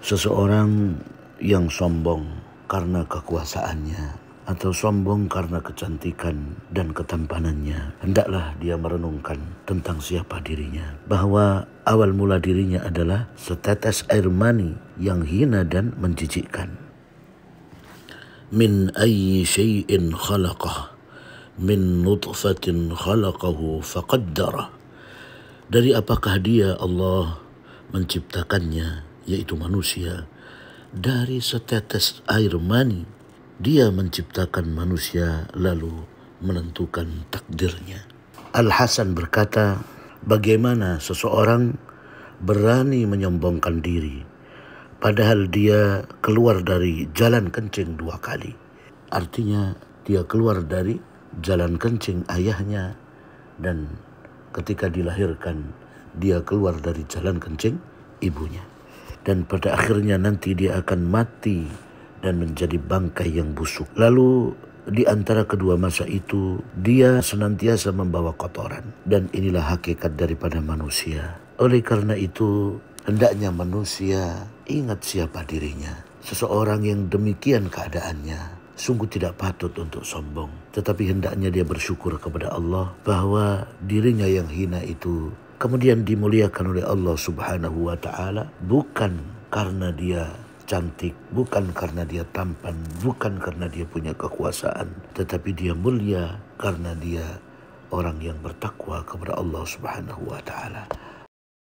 Seseorang yang sombong karena kekuasaannya atau sombong karena kecantikan dan ketampanannya, hendaklah dia merenungkan tentang siapa dirinya. Bahwa awal mula dirinya adalah setetes air mani yang hina dan menjijikkan. Min ayyi syai'in khalaqah min nutfatin khalaqahu faqaddara Dari apakah dia Allah menciptakannya yaitu manusia, dari setetes air mani. Dia menciptakan manusia lalu menentukan takdirnya. Al-Hasan berkata, bagaimana seseorang berani menyombongkan diri padahal dia keluar dari jalan kencing dua kali. Artinya dia keluar dari jalan kencing ayahnya dan ketika dilahirkan dia keluar dari jalan kencing ibunya dan pada akhirnya nanti dia akan mati dan menjadi bangkai yang busuk. Lalu di antara kedua masa itu dia senantiasa membawa kotoran dan inilah hakikat daripada manusia. Oleh karena itu hendaknya manusia ingat siapa dirinya. Seseorang yang demikian keadaannya sungguh tidak patut untuk sombong, tetapi hendaknya dia bersyukur kepada Allah bahwa dirinya yang hina itu kemudian dimuliakan oleh Allah Subhanahu wa taala bukan karena dia cantik, bukan karena dia tampan, bukan karena dia punya kekuasaan, tetapi dia mulia karena dia orang yang bertakwa kepada Allah Subhanahu wa taala.